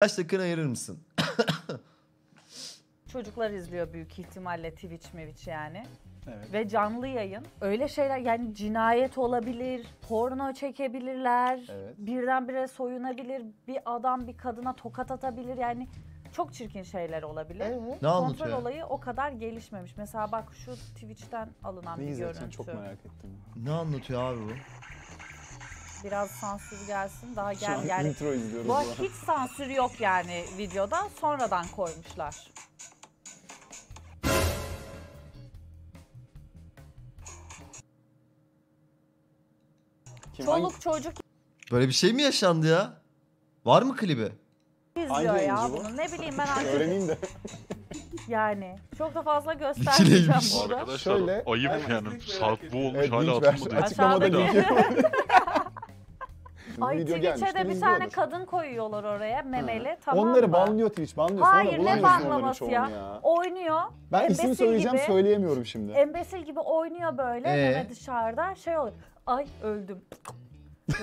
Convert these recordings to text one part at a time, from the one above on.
Kaç dakika ayırır mısın? Çocuklar izliyor büyük ihtimalle Twitch Mewitch yani. Evet. Ve canlı yayın. Öyle şeyler yani cinayet olabilir, porno çekebilirler, Evet. birdenbire soyunabilir, bir adam bir kadına tokat atabilir yani çok çirkin şeyler olabilir. Evet. Ne Kontrol anlatıyor? olayı o kadar gelişmemiş. Mesela bak şu Twitch'ten alınan Ne bir görüntü. çok merak ettim. Ne anlatıyor abi bu? Biraz sansür gelsin. Daha gel gel yani. intro izliyoruz. Bu arada hiç sansür yok yani videoda. Sonradan koymuşlar. Kim hangi- çocuk Böyle bir şey mi yaşandı ya? Var mı klibi? izliyor ya bunu. Ne bileyim ben artık Öğreneyim de. yani. Çok da fazla göstermeyeceğim burada. Arkadaşlar Şöyle- ayıp yani. Saat bu olmuş Evet, hala linç atılmadı. Açıklamada linki. şimdi. Ay Video gelmiş. Twitch'e de bir tane kadın koyuyorlar oraya memeli. Tamam Onları mı? banlıyor Twitch, banlıyor. Hayır Sonra ne bulamıyorsun ya. ya. Oynuyor. Ben isim söyleyeceğim gibi, söyleyemiyorum şimdi. Embesil gibi oynuyor böyle Ee? dışarıda şey oluyor. Ay öldüm.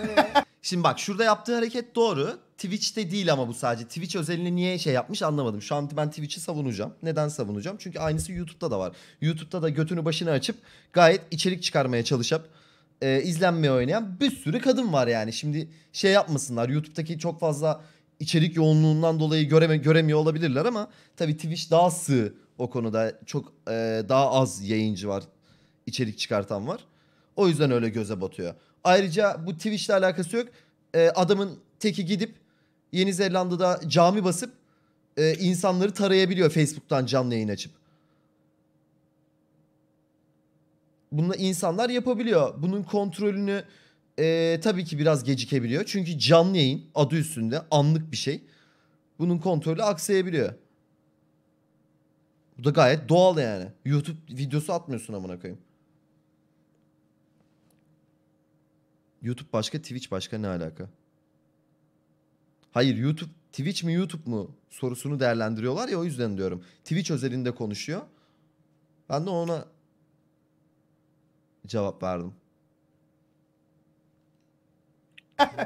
Şimdi bak şurada yaptığı hareket doğru. Twitch'te değil ama bu sadece. Twitch özelini niye şey yapmış anlamadım. Şu an ben Twitch'i savunacağım. Neden savunacağım? Çünkü aynısı YouTube'da da var. YouTube'da da götünü başını açıp gayet içerik çıkarmaya çalışıp e, izlenmeye oynayan bir sürü kadın var yani. Şimdi şey yapmasınlar YouTube'daki çok fazla içerik yoğunluğundan dolayı göreme, göremiyor olabilirler ama tabii Twitch daha sığ o konuda. Çok e, daha az yayıncı var, içerik çıkartan var. O yüzden öyle göze batıyor. Ayrıca bu Twitch'le alakası yok. E, adamın teki gidip Yeni Zelanda'da cami basıp e, insanları tarayabiliyor Facebook'tan canlı yayın açıp. Bunu insanlar yapabiliyor. Bunun kontrolünü e, tabii ki biraz gecikebiliyor. Çünkü canlı yayın adı üstünde anlık bir şey. Bunun kontrolü aksayabiliyor. Bu da gayet doğal yani. YouTube videosu atmıyorsun amına koyayım. YouTube başka, Twitch başka ne alaka? Hayır YouTube Twitch mi YouTube mu sorusunu değerlendiriyorlar ya o yüzden diyorum. Twitch özelinde konuşuyor. Ben de ona cevap verdim.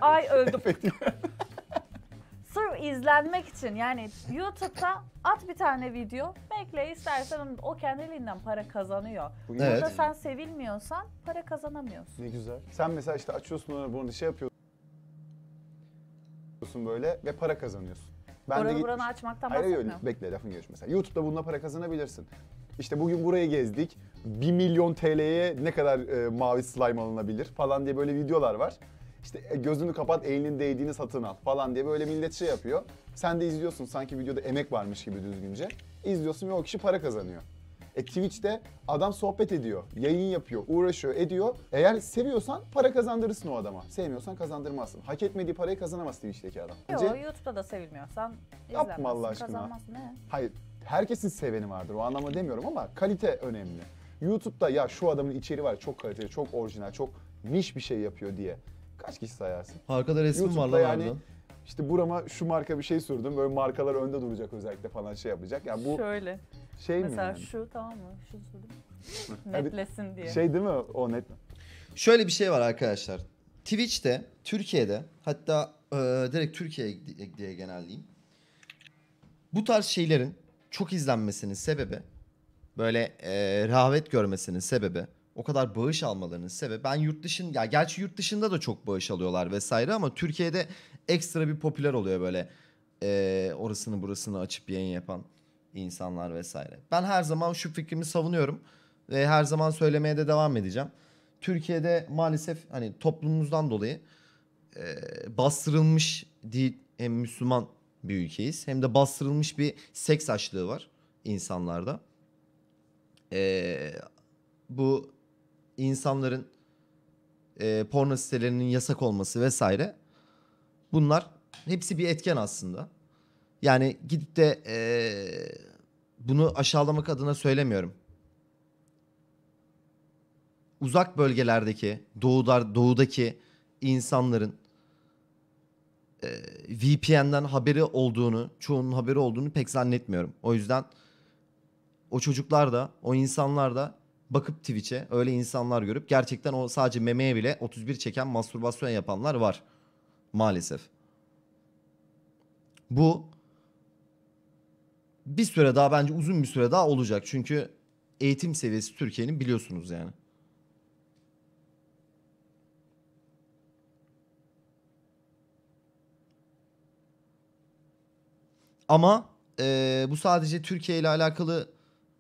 Ay öldüm. Sırf izlenmek için yani YouTube'da at bir tane video bekle istersen o kendiliğinden para kazanıyor. Evet. Burada sen sevilmiyorsan para kazanamıyorsun. Ne güzel. Sen mesela işte açıyorsun onu bunu şey yapıyorsun böyle ve para kazanıyorsun. Ben Oranı buranı açmaktan Hayır hayır bekle lafın gelişi mesela. YouTube'da bununla para kazanabilirsin. İşte bugün burayı gezdik. 1 milyon TL'ye ne kadar e, mavi slime alınabilir falan diye böyle videolar var. İşte e, gözünü kapat elinin değdiğini satın al falan diye böyle millet şey yapıyor. Sen de izliyorsun sanki videoda emek varmış gibi düzgünce. İzliyorsun ve o kişi para kazanıyor. E Twitch'te adam sohbet ediyor, yayın yapıyor, uğraşıyor, ediyor. Eğer seviyorsan para kazandırırsın o adama. Sevmiyorsan kazandırmazsın. Hak etmediği parayı kazanamaz Twitch'teki adam. Yok Önce... YouTube'da da sevilmiyorsan izlenmezsin, Yapma Allah aşkına. kazanmazsın. He. Hayır, herkesin seveni vardır o anlamda demiyorum ama kalite önemli. YouTube'da ya şu adamın içeri var çok kaliteli, çok orijinal, çok niş bir şey yapıyor diye kaç kişi sayarsın? Arkada resmim YouTube'da var lan yani, işte burama şu marka bir şey sürdüm. Böyle markalar önde duracak özellikle falan şey yapacak. Yani bu Şöyle. şey mi Mesela yani? şu tamam mı? Şu sürdüm. Netlesin diye. Şey değil mi o net? Şöyle bir şey var arkadaşlar. Twitch'te Türkiye'de hatta e, direkt Türkiye diye genelleyeyim. Bu tarz şeylerin çok izlenmesinin sebebi böyle e, rağbet görmesinin sebebi, o kadar bağış almalarının sebebi ben yurt dışında, ya gerçi yurt dışında da çok bağış alıyorlar vesaire ama Türkiye'de ekstra bir popüler oluyor böyle e, orasını burasını açıp yayın yapan insanlar vesaire. Ben her zaman şu fikrimi savunuyorum ve her zaman söylemeye de devam edeceğim. Türkiye'de maalesef hani toplumumuzdan dolayı e, bastırılmış değil hem Müslüman bir ülkeyiz hem de bastırılmış bir seks açlığı var insanlarda e, bu insanların e, porno sitelerinin yasak olması vesaire bunlar hepsi bir etken aslında. Yani gidip de e, bunu aşağılamak adına söylemiyorum. Uzak bölgelerdeki, doğudar, doğudaki insanların e, VPN'den haberi olduğunu, çoğunun haberi olduğunu pek zannetmiyorum. O yüzden o çocuklar da o insanlar da bakıp Twitch'e öyle insanlar görüp gerçekten o sadece memeye bile 31 çeken mastürbasyon yapanlar var maalesef. Bu bir süre daha bence uzun bir süre daha olacak. Çünkü eğitim seviyesi Türkiye'nin biliyorsunuz yani. Ama e, bu sadece Türkiye ile alakalı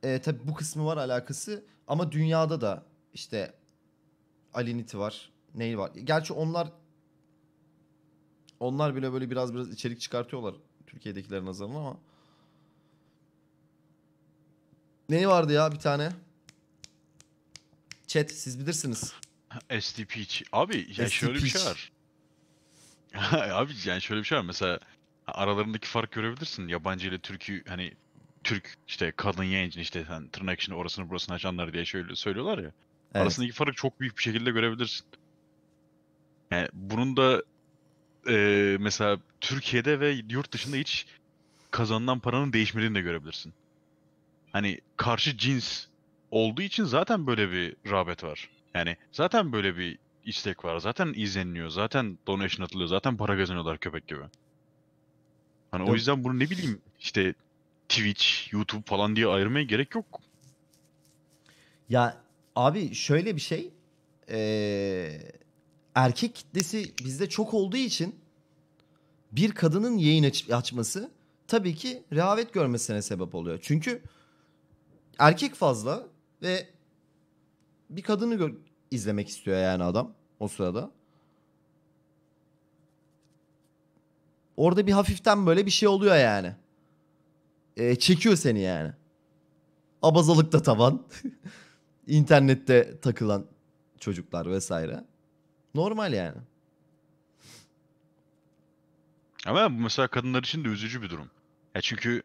e, tabii bu kısmı var alakası ama dünyada da işte Alinity var. Neyi var? Gerçi onlar onlar bile böyle biraz biraz içerik çıkartıyorlar Türkiye'dekilerin nazarına ama. Neyi vardı ya bir tane? Chat siz bilirsiniz. stp abi yani şöyle bir şey var. abi yani şöyle bir şey var mesela aralarındaki fark görebilirsin yabancı ile Türk'ü hani Türk işte kadın yayıncı işte sen yani tırnak içinde orasını burasını açanlar diye şöyle söylüyorlar ya. Evet. Arasındaki farkı çok büyük bir şekilde görebilirsin. Yani bunun da e, mesela Türkiye'de ve yurt dışında hiç kazanılan paranın değişmediğini de görebilirsin. Hani karşı cins olduğu için zaten böyle bir rağbet var. Yani zaten böyle bir istek var. Zaten izleniliyor. Zaten donation atılıyor. Zaten para kazanıyorlar köpek gibi. Hani Değil o yüzden bunu ne bileyim işte Twitch, YouTube falan diye ayırmaya gerek yok. Ya abi şöyle bir şey. Ee, erkek kitlesi bizde çok olduğu için bir kadının yayın aç- açması tabii ki rehavet görmesine sebep oluyor. Çünkü erkek fazla ve bir kadını izlemek istiyor yani adam o sırada. Orada bir hafiften böyle bir şey oluyor yani e, çekiyor seni yani. Abazalıkta tavan. internette takılan çocuklar vesaire. Normal yani. Ama bu mesela kadınlar için de üzücü bir durum. Ya çünkü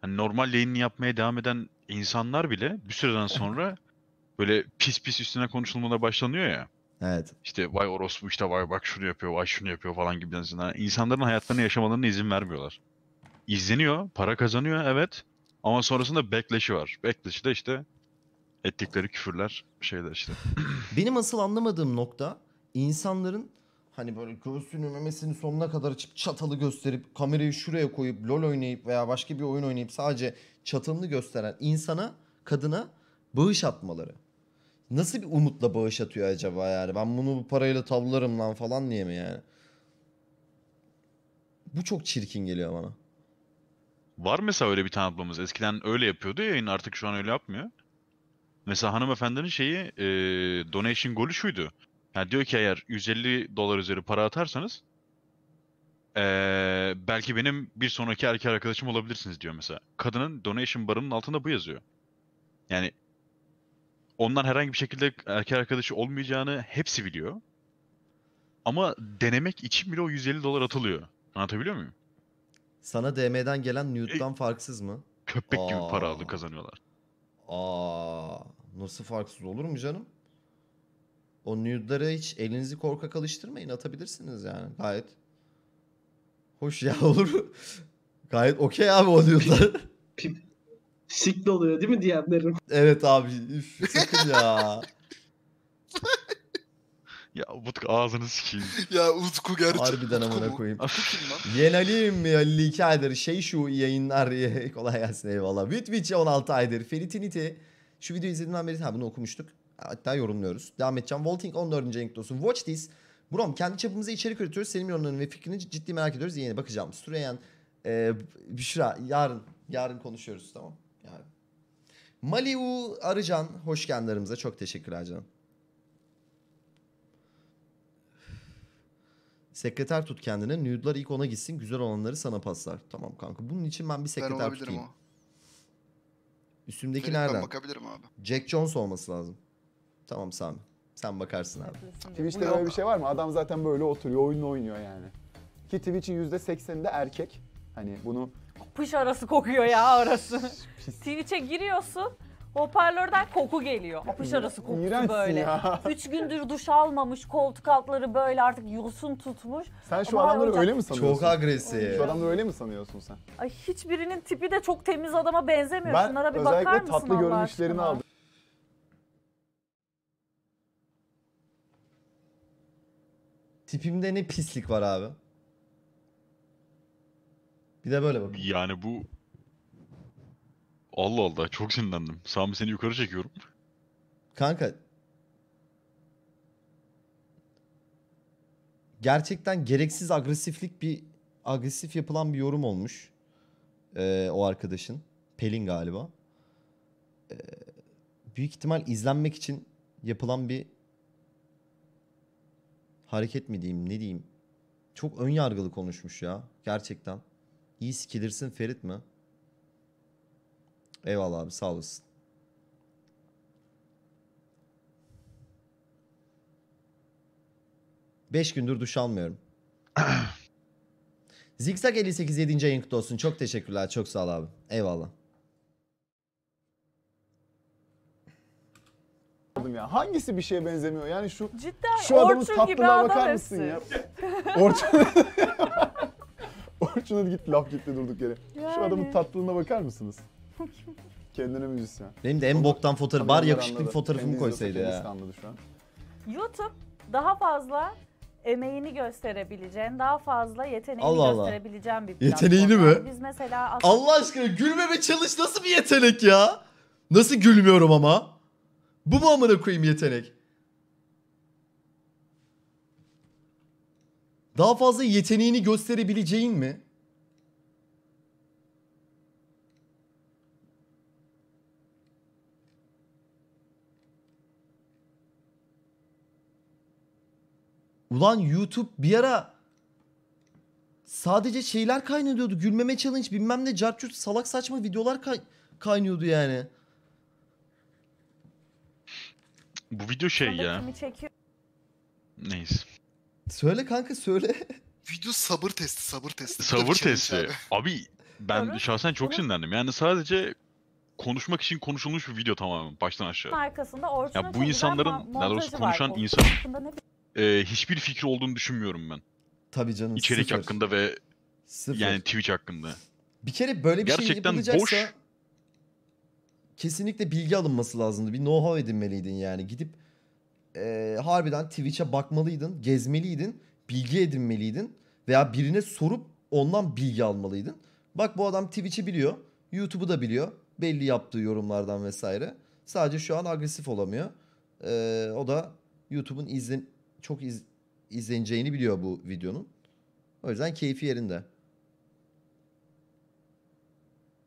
hani normal yayınını yapmaya devam eden insanlar bile bir süreden sonra böyle pis pis üstüne konuşulmada başlanıyor ya. Evet. İşte vay orospu işte vay bak şunu yapıyor vay şunu yapıyor falan gibi. Yani insanların hayatlarını yaşamalarına izin vermiyorlar izleniyor, para kazanıyor evet. Ama sonrasında backlash'i var. Backlash'i de işte ettikleri küfürler şeyler işte. Benim asıl anlamadığım nokta insanların hani böyle göğsünü memesini sonuna kadar açıp çatalı gösterip kamerayı şuraya koyup lol oynayıp veya başka bir oyun oynayıp sadece çatalını gösteren insana kadına bağış atmaları. Nasıl bir umutla bağış atıyor acaba yani? Ben bunu bu parayla tavlarım lan falan diye mi yani? Bu çok çirkin geliyor bana. Var mesela öyle bir tane ablamız. Eskiden öyle yapıyordu yayın artık şu an öyle yapmıyor. Mesela hanımefendinin şeyi e, donation golü şuydu. Yani diyor ki eğer 150 dolar üzeri para atarsanız ee, belki benim bir sonraki erkek arkadaşım olabilirsiniz diyor mesela. Kadının donation barının altında bu yazıyor. Yani ondan herhangi bir şekilde erkek arkadaşı olmayacağını hepsi biliyor. Ama denemek için bile o 150 dolar atılıyor. Anlatabiliyor muyum? Sana DM'den gelen nude'dan farksız mı? Köpek gibi para aldı kazanıyorlar. Aa, nasıl farksız olur mu canım? O nude'lara hiç elinizi korkak alıştırmayın atabilirsiniz yani gayet. Hoş ya olur Gayet okey abi o nude'lar. Sikli oluyor değil mi diyenlerim? evet abi üf, sakın ya. Ya Utku ağzını sikeyim. ya Utku gerçek. Harbiden Utku amına koyayım. Yenalim ya 2 aydır şey şu yayınlar kolay gelsin eyvallah. Witwitch 16 aydır. Feritinity. Şu videoyu izlediğimden beri ha bunu okumuştuk. Hatta yorumluyoruz. Devam edeceğim. Volting 14. renk dostu. Watch this. Brom kendi çapımıza içerik üretiyoruz. Senin yorumlarını ve fikrini ciddi merak ediyoruz. Yine bakacağım. Süreyen e, Büşra yarın yarın konuşuyoruz tamam. Yarın. Maliu Arıcan hoş geldin aramıza. Çok teşekkürler canım. Sekreter tut kendine. Nude'lar ilk ona gitsin. Güzel olanları sana paslar. Tamam kanka. Bunun için ben bir sekreter ben tutayım. O. Üstümdeki Ferit nereden? bakabilirim abi. Jack Jones olması lazım. Tamam Sami. Sen bakarsın abi. Twitch'te böyle bir şey var mı? Adam zaten böyle oturuyor, oyunu oynuyor yani. Ki Twitch'in %80'inde erkek. Hani bunu... Pış arası kokuyor ya arası. Twitch'e giriyorsun. Hoparlörden koku geliyor. Apış arası koktu İğrençsin böyle. ya. Üç gündür duş almamış, koltuk altları böyle artık yosun tutmuş. Sen şu Ama adamları öyle mi sanıyorsun? Çok agresif. Şu adamları öyle mi sanıyorsun sen? Ay hiçbirinin tipi de çok temiz adama benzemiyor. Ben Şunlara bir bakar özellikle mısın tatlı görünüşlerini aşkına? aldım. Tipimde ne pislik var abi. Bir de böyle bak. Yani bu Allah Allah çok sinirlendim. Sami seni yukarı çekiyorum. Kanka. Gerçekten gereksiz agresiflik bir agresif yapılan bir yorum olmuş. Ee, o arkadaşın. Pelin galiba. Ee, büyük ihtimal izlenmek için yapılan bir hareket mi diyeyim ne diyeyim. Çok ön yargılı konuşmuş ya gerçekten. İyi sikilirsin Ferit mi? Eyvallah abi sağ olasın. Beş gündür duş almıyorum. Zikzak 58 7. ayın kutlu olsun. Çok teşekkürler. Çok sağ ol abi. Eyvallah. aldım ya. Hangisi bir şeye benzemiyor? Yani şu Cidden şu adamın Orçun adam bakar mısın ya? Orçun Orçun'a git laf gitti durduk yere. Şu adamın tatlılığına bakar mısınız? Kendine müzisyen. Benim de en boktan fotoğraf, bar yakışıklı bir fotoğrafımı koysaydı ya. şu an. YouTube daha fazla emeğini gösterebileceğin, daha fazla yeteneğini Allah Allah. gösterebileceğin bir platform. Yeteneğini mi? Biz mesela Allah aşkına gülme gülmeme çalış nasıl bir yetenek ya? Nasıl gülmüyorum ama? Bu mu amına koyayım yetenek? Daha fazla yeteneğini gösterebileceğin mi? Ulan YouTube bir ara sadece şeyler kaynıyordu. Gülmeme challenge bilmem ne cartçut salak saçma videolar kay- kaynıyordu yani. Bu video şey ya. Kimi Neyse. Söyle kanka söyle. Video sabır testi, sabır testi. Sabır testi. abi. Abi ben Tabii. şahsen çok Tabii. sinirlendim. Yani sadece konuşmak için konuşulmuş bir video tamamen baştan aşağı. Arkasında Orçun'un Ya bu insanların, daha doğrusu konuşan insan- e, hiçbir fikri olduğunu düşünmüyorum ben. Tabii canım. İçerik sıfır. hakkında ve sıfır. yani Twitch hakkında. Bir kere böyle bir şey Gerçekten şey yapılacaksa kesinlikle bilgi alınması lazımdı. Bir know-how edinmeliydin yani. Gidip e, harbiden Twitch'e bakmalıydın, gezmeliydin, bilgi edinmeliydin veya birine sorup ondan bilgi almalıydın. Bak bu adam Twitch'i biliyor, YouTube'u da biliyor. Belli yaptığı yorumlardan vesaire. Sadece şu an agresif olamıyor. Ee, o da YouTube'un izin çok iz, izleneceğini biliyor bu videonun. O yüzden keyfi yerinde.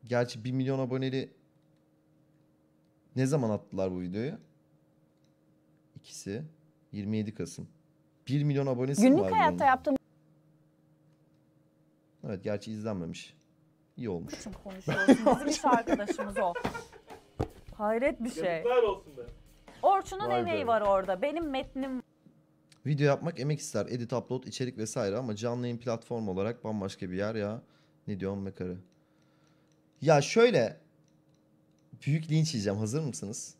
Gerçi 1 milyon aboneli ne zaman attılar bu videoyu? İkisi 27 Kasım. 1 milyon abonesi Günlük var. Günlük hayatta yaptığım Evet gerçi izlenmemiş. İyi olmuş. Için konuşuyorsun. Bizim arkadaşımız o. Hayret bir şey. Yazıklar olsun be. Orçun'un emeği var orada. Benim metnim Video yapmak emek ister. Edit, upload, içerik vesaire ama canlı yayın platform olarak bambaşka bir yer ya. Ne diyorum be karı? Ya şöyle büyük linç yiyeceğim. Hazır mısınız?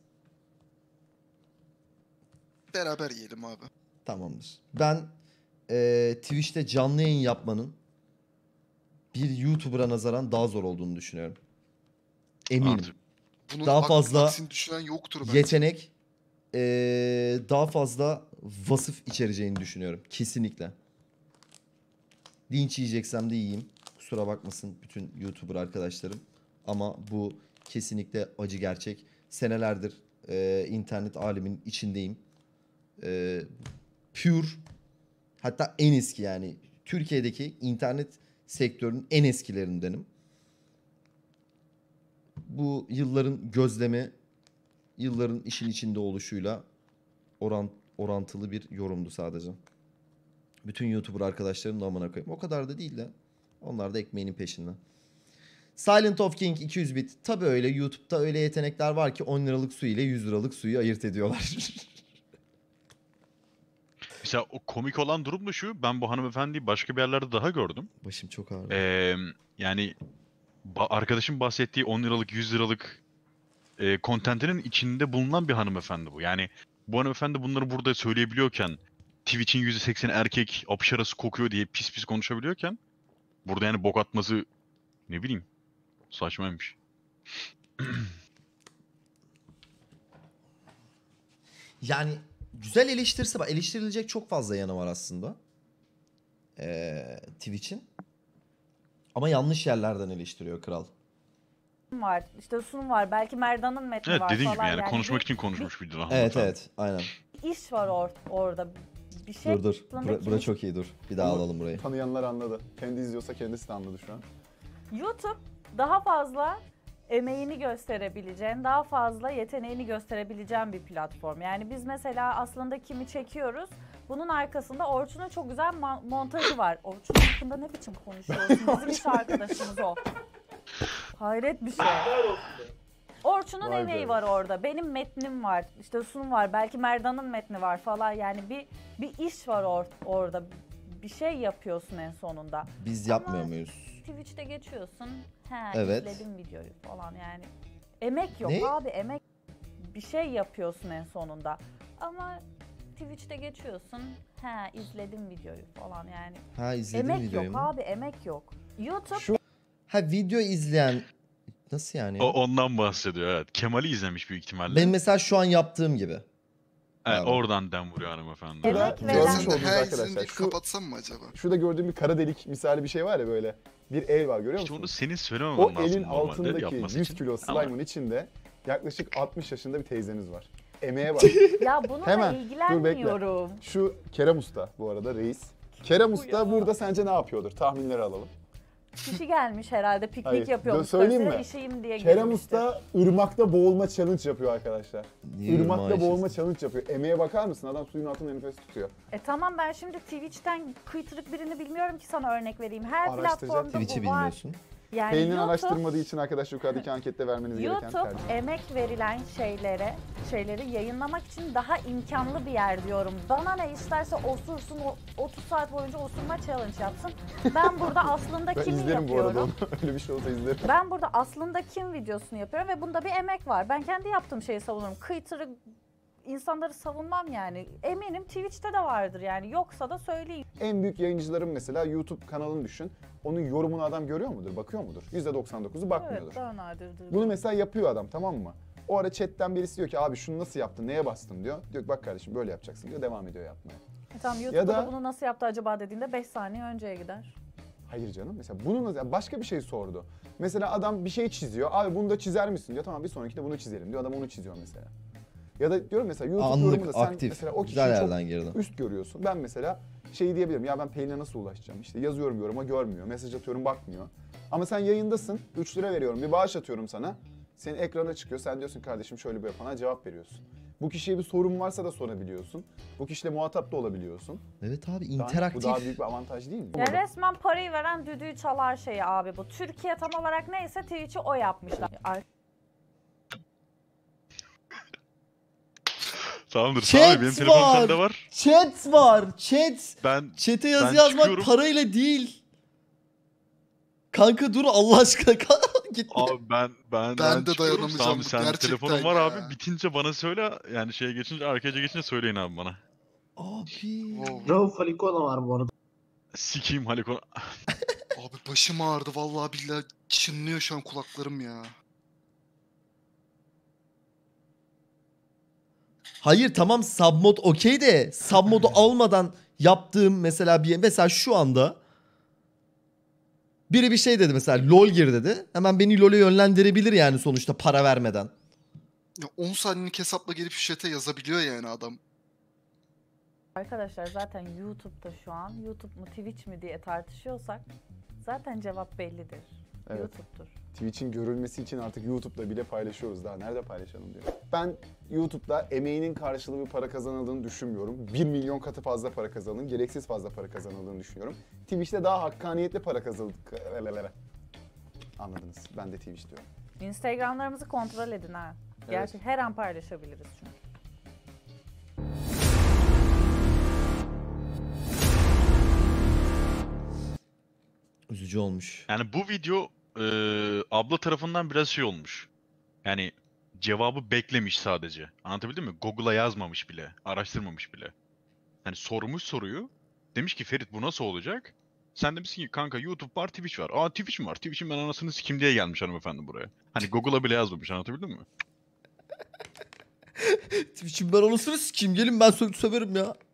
Beraber yiyelim abi. Tamamdır. Ben e, Twitch'te canlı yayın yapmanın bir YouTuber'a nazaran daha zor olduğunu düşünüyorum. Eminim. bunun daha fazla düşünen yoktur bence. yetenek e, daha fazla vasıf içereceğini düşünüyorum. Kesinlikle. Linç yiyeceksem de yiyeyim. Kusura bakmasın bütün YouTuber arkadaşlarım. Ama bu kesinlikle acı gerçek. Senelerdir e, internet aleminin içindeyim. E, pure hatta en eski yani Türkiye'deki internet sektörünün en eskilerindenim. Bu yılların gözlemi, yılların işin içinde oluşuyla oran orantılı bir yorumdu sadece. Bütün YouTuber arkadaşlarım da amına koyayım. O kadar da değil de. Onlar da ekmeğinin peşinde. Silent of King 200 bit. Tabi öyle YouTube'da öyle yetenekler var ki 10 liralık su ile 100 liralık suyu ayırt ediyorlar. Mesela o komik olan durum da şu. Ben bu hanımefendiyi başka bir yerlerde daha gördüm. Başım çok ağır. Ee, yani ba- arkadaşım bahsettiği 10 liralık 100 liralık e, kontentinin içinde bulunan bir hanımefendi bu. Yani bu hanımefendi bunları burada söyleyebiliyorken Twitch'in %80'i erkek apşarası kokuyor diye pis pis konuşabiliyorken burada yani bok atması ne bileyim saçmaymış. yani güzel eleştirse bak eleştirilecek çok fazla yanı var aslında. Ee, Twitch'in. Ama yanlış yerlerden eleştiriyor kral var. İşte sunum var. Belki Merdan'ın metni evet, var dediğim falan. gibi yani, yani konuşmak bir, için konuşmuş bir drama. Evet evet aynen. İş var or orada. Bir şey dur dur. Bura, bura çok iyi dur. Bir daha Onu alalım burayı. Tanıyanlar anladı. Kendi izliyorsa kendisi de anladı şu an. YouTube daha fazla emeğini gösterebileceğin, daha fazla yeteneğini gösterebileceğin bir platform. Yani biz mesela aslında kimi çekiyoruz, bunun arkasında Orçun'un çok güzel montajı var. Orçun hakkında ne biçim konuşuyorsun? Bizim iş arkadaşımız o. Hayret bir şey. Orçun'un Vay emeği be. var orada. Benim metnim var. İşte sunum var. Belki Merdan'ın metni var falan. Yani bir bir iş var or orada. Bir şey yapıyorsun en sonunda. Biz yapmıyor muyuz? Twitch'te geçiyorsun. He, Evet. izledim videoyu falan yani. Emek yok Ne? abi emek. Bir şey yapıyorsun en sonunda. Ama Twitch'te geçiyorsun. He, izledim videoyu falan yani. Ha izledim emek videoyu yok mu? abi emek yok. YouTube Şu Ha video izleyen nasıl yani? O, ondan bahsediyor evet. Kemal'i izlemiş büyük ihtimalle. Ben mesela şu an yaptığım gibi. Evet, yani. oradan den vuruyor hanımefendi. Evet, Görmüş oldunuz arkadaşlar. Şu, kapatsam mı acaba? Şurada gördüğüm bir kara delik misali bir şey var ya böyle. Bir el var görüyor musun? İşte onu senin söylememen lazım. O elin altındaki 100 için. kilo slime'ın içinde yaklaşık 60 yaşında bir teyzeniz var. Emeğe bak. ya bununla Hemen. ilgilenmiyorum. Dur, Şu Kerem Usta bu arada reis. Kerem Usta burada sence ne yapıyordur? Tahminleri alalım kişi gelmiş herhalde piknik yapıyor. Ben Söyleyeyim mi? İşeyim diye Kerem gelmiştir. Usta ırmakta boğulma challenge yapıyor arkadaşlar. Niye ırmakta boğulma challenge yapıyor. Emeğe bakar mısın? Adam suyun altında nefes tutuyor. E tamam ben şimdi Twitch'ten kıytırık birini bilmiyorum ki sana örnek vereyim. Her platformda bu var. Twitch'i bilmiyorsun. Yani Peynin YouTube, araştırmadığı için arkadaş yukarıdaki ankette vermeniz YouTube, gereken tercih. YouTube emek verilen şeylere, şeyleri yayınlamak için daha imkanlı bir yer diyorum. Bana ne isterse osursun, o- 30 saat boyunca osurma challenge yapsın. Ben burada aslında Ben kimi izlerim bu arada yapıyorum? Öyle bir şey olsa izlerim. Ben burada aslında kim videosunu yapıyorum ve bunda bir emek var. Ben kendi yaptığım şeyi savunurum. Kıytırı insanları savunmam yani. Eminim Twitch'te de vardır yani. Yoksa da söyleyin. En büyük yayıncıların mesela YouTube kanalını düşün. Onun yorumunu adam görüyor mudur, bakıyor mudur? %99'u bakmıyordur. Evet, daha nadirdir. Bunu mesela yapıyor adam tamam mı? O ara chatten birisi diyor ki abi şunu nasıl yaptın, neye bastın diyor. Diyor ki bak kardeşim böyle yapacaksın diyor, devam ediyor yapmaya. E tamam YouTube'da ya da, da bunu nasıl yaptı acaba dediğinde 5 saniye önceye gider. Hayır canım mesela bunu nasıl, başka bir şey sordu. Mesela adam bir şey çiziyor, abi bunu da çizer misin diyor. Tamam bir sonrakinde bunu çizelim diyor, adam onu çiziyor mesela. Ya da diyorum mesela YouTube Anlık, yorumunda sen mesela o kişiyi güzel çok yerden üst görüyorsun. Ben mesela şey diyebilirim ya ben Pelin'e nasıl ulaşacağım? İşte yazıyorum yoruma görmüyor, mesaj atıyorum bakmıyor. Ama sen yayındasın, 3 lira veriyorum, bir bağış atıyorum sana. Senin ekrana çıkıyor, sen diyorsun kardeşim şöyle bir yapana cevap veriyorsun. Bu kişiye bir sorun varsa da sorabiliyorsun. Bu kişiyle muhatap da olabiliyorsun. Evet abi Yani interaktif. Bu daha büyük bir avantaj değil mi? Ya resmen parayı veren düdüğü çalar şeyi abi bu. Türkiye tam olarak neyse Twitch'i o yapmışlar. Tamamdır. Chat abi, benim telefonum var. sende var. Chat var. Chat. Ben Chat'e yazı ben yazmak çıkıyorum. parayla değil. Kanka dur Allah aşkına. Git. Abi ben ben ben, ben de dayanamayacağım. Tamam, sen gerçekten var ya. abi. Bitince bana söyle. Yani şeye geçince arkaya geçince söyleyin abi bana. Abi. Rauf Halikona var bu arada. Sikiyim Halikona. abi başım ağrıdı vallahi billahi çınlıyor şu an kulaklarım ya. Hayır tamam submod okey de submodu hmm. almadan yaptığım mesela bir mesela şu anda biri bir şey dedi mesela lol gir dedi. Hemen beni lol'e yönlendirebilir yani sonuçta para vermeden. Ya 10 saniyelik hesapla gelip şete yazabiliyor yani adam. Arkadaşlar zaten YouTube'da şu an YouTube mu Twitch mi diye tartışıyorsak zaten cevap bellidir. Evet. YouTube'dur. Twitch'in görülmesi için artık YouTube'da bile paylaşıyoruz. Daha nerede paylaşalım diyor. Ben YouTube'da emeğinin karşılığı bir para kazanıldığını düşünmüyorum. 1 milyon katı fazla para kazanıldığını, gereksiz fazla para kazanıldığını düşünüyorum. Twitch'te daha hakkaniyetli para kazanıldık. Anladınız. Ben de Twitch diyorum. Instagramlarımızı kontrol edin ha. Gerçi her an paylaşabiliriz çünkü. Üzücü olmuş. Yani bu video e, abla tarafından biraz şey olmuş. Yani cevabı beklemiş sadece. Anlatabildim mi? Google'a yazmamış bile. Araştırmamış bile. Yani sormuş soruyu. Demiş ki Ferit bu nasıl olacak? Sen demişsin ki kanka YouTube var Twitch var. Aa Twitch mi var? Twitch'in ben anasını sikim diye gelmiş hanımefendi buraya. Hani Google'a bile yazmamış anlatabildim mi? Twitch'in ben anasını sikim gelin ben sö- söverim ya.